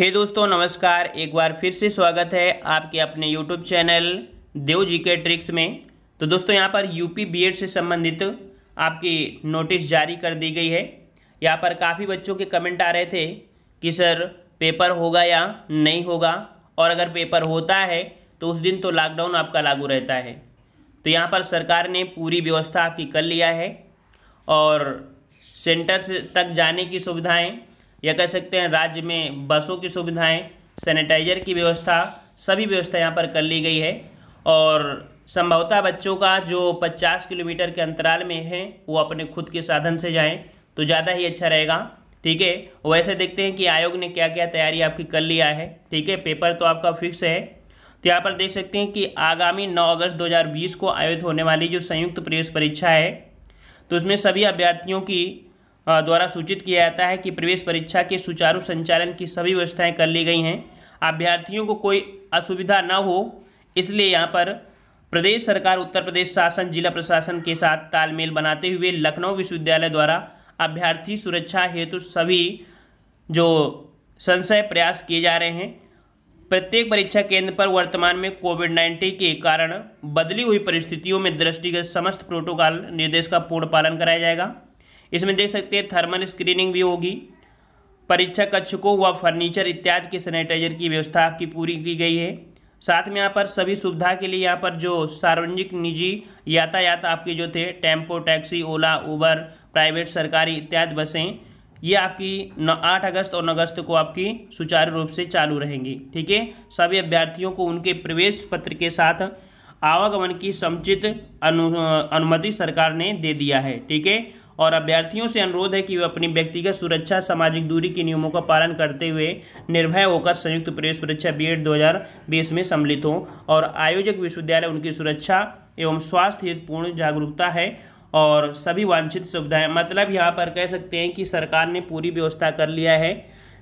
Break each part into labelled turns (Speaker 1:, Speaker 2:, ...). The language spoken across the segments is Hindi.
Speaker 1: हे दोस्तों नमस्कार एक बार फिर से स्वागत है आपके अपने यूट्यूब चैनल देव जी के ट्रिक्स में तो दोस्तों यहाँ पर यूपी बीएड से संबंधित आपकी नोटिस जारी कर दी गई है यहाँ पर काफ़ी बच्चों के कमेंट आ रहे थे कि सर पेपर होगा या नहीं होगा और अगर पेपर होता है तो उस दिन तो लॉकडाउन आपका लागू रहता है तो यहाँ पर सरकार ने पूरी व्यवस्था आपकी कर लिया है और सेंटर से तक जाने की सुविधाएँ या कह सकते हैं राज्य में बसों की सुविधाएं सैनिटाइजर की व्यवस्था सभी व्यवस्था यहाँ पर कर ली गई है और संभवतः बच्चों का जो 50 किलोमीटर के अंतराल में है वो अपने खुद के साधन से जाएं तो ज़्यादा ही अच्छा रहेगा ठीक है वैसे देखते हैं कि आयोग ने क्या क्या तैयारी आपकी कर लिया है ठीक है पेपर तो आपका फिक्स है तो यहाँ पर देख सकते हैं कि आगामी 9 अगस्त 2020 को आयोजित होने वाली जो संयुक्त प्रवेश परीक्षा है तो उसमें सभी अभ्यर्थियों की द्वारा सूचित किया जाता है कि प्रवेश परीक्षा के सुचारू संचालन की सभी व्यवस्थाएं कर ली गई हैं अभ्यर्थियों को कोई असुविधा न हो इसलिए यहाँ पर प्रदेश सरकार उत्तर प्रदेश शासन जिला प्रशासन के साथ तालमेल बनाते हुए लखनऊ विश्वविद्यालय द्वारा अभ्यर्थी सुरक्षा हेतु सभी जो संशय प्रयास किए जा रहे हैं प्रत्येक परीक्षा केंद्र पर वर्तमान में कोविड नाइन्टीन के कारण बदली हुई परिस्थितियों में दृष्टिगत समस्त प्रोटोकॉल निर्देश का पूर्ण पालन कराया जाएगा इसमें देख सकते हैं थर्मल स्क्रीनिंग भी होगी परीक्षा कक्षकों व फर्नीचर इत्यादि के सैनिटाइजर की व्यवस्था आपकी पूरी की गई है साथ में यहाँ पर सभी सुविधा के लिए यहाँ पर जो सार्वजनिक निजी यातायात आपके जो थे tempo taxi Ola Uber private सरकारी इत्यादि बसें ये आपकी न आठ अगस्त और नौ अगस्त को आपकी सुचारू रूप से चालू रहेंगी ठीक है सभी अभ्यर्थियों को उनके प्रवेश पत्र के साथ आवागमन की समुचित अनु अनुमति सरकार ने दे दिया है ठीक है और अभ्यर्थियों से अनुरोध है कि वे अपनी व्यक्तिगत सुरक्षा सामाजिक दूरी के नियमों का पालन करते हुए निर्भय होकर संयुक्त प्रवेश परीक्षा बी एड में सम्मिलित हों और आयोजक विश्वविद्यालय उनकी सुरक्षा एवं स्वास्थ्य हितपूर्ण जागरूकता है और सभी वांछित सुविधाएं मतलब यहाँ पर कह सकते हैं कि सरकार ने पूरी व्यवस्था कर लिया है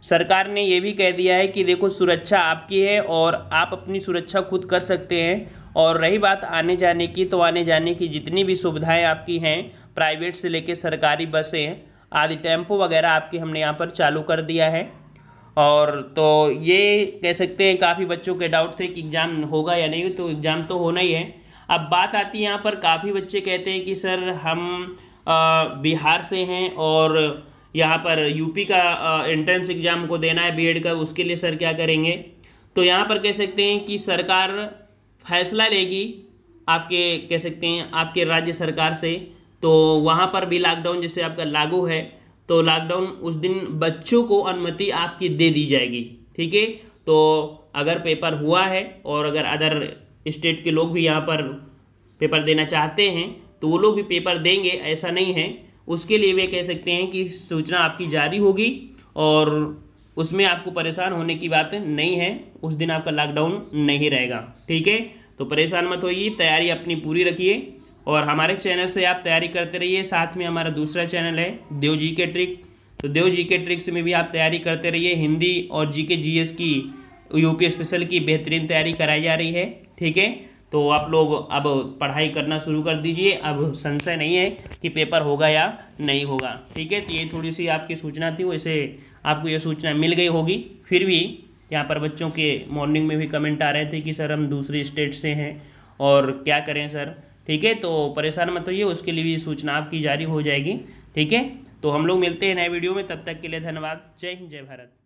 Speaker 1: सरकार ने ये भी कह दिया है कि देखो सुरक्षा आपकी है और आप अपनी सुरक्षा खुद कर सकते हैं और रही बात आने जाने की तो आने जाने की जितनी भी सुविधाएं आपकी हैं प्राइवेट से लेकर सरकारी बसें आदि टेम्पो वगैरह आपकी हमने यहाँ पर चालू कर दिया है और तो ये कह सकते हैं काफ़ी बच्चों के डाउट थे कि एग्ज़ाम होगा या नहीं तो एग्ज़ाम तो होना ही है अब बात आती है यहाँ पर काफ़ी बच्चे कहते हैं कि सर हम आ, बिहार से हैं और यहाँ पर यूपी का एंट्रेंस एग्ज़ाम को देना है बीएड का उसके लिए सर क्या करेंगे तो यहाँ पर कह सकते हैं कि सरकार फैसला लेगी आपके कह सकते हैं आपके राज्य सरकार से तो वहाँ पर भी लॉकडाउन जैसे आपका लागू है तो लॉकडाउन उस दिन बच्चों को अनुमति आपकी दे दी जाएगी ठीक है तो अगर पेपर हुआ है और अगर अदर स्टेट के लोग भी यहाँ पर पेपर देना चाहते हैं तो वो लोग भी पेपर देंगे ऐसा नहीं है उसके लिए वे कह सकते हैं कि सूचना आपकी जारी होगी और उसमें आपको परेशान होने की बात नहीं है उस दिन आपका लॉकडाउन नहीं रहेगा ठीक है तो परेशान मत होइए तैयारी अपनी पूरी रखिए और हमारे चैनल से आप तैयारी करते रहिए साथ में हमारा दूसरा चैनल है देव जी के ट्रिक तो देव जी के ट्रिक्स में भी आप तैयारी करते रहिए हिंदी और जी के जी एस की यूपी स्पेशल की बेहतरीन तैयारी कराई जा रही है ठीक है तो आप लोग अब पढ़ाई करना शुरू कर दीजिए अब संशय नहीं है कि पेपर होगा या नहीं होगा ठीक है तो ये थोड़ी सी आपकी सूचना थी वैसे आपको ये सूचना मिल गई होगी फिर भी यहाँ पर बच्चों के मॉर्निंग में भी कमेंट आ रहे थे कि सर हम दूसरे स्टेट से हैं और क्या करें सर ठीक है तो परेशान मत होइए उसके लिए भी सूचना आपकी जारी हो जाएगी ठीक है तो हम लोग मिलते हैं नए वीडियो में तब तक के लिए धन्यवाद जय हिंद जय भारत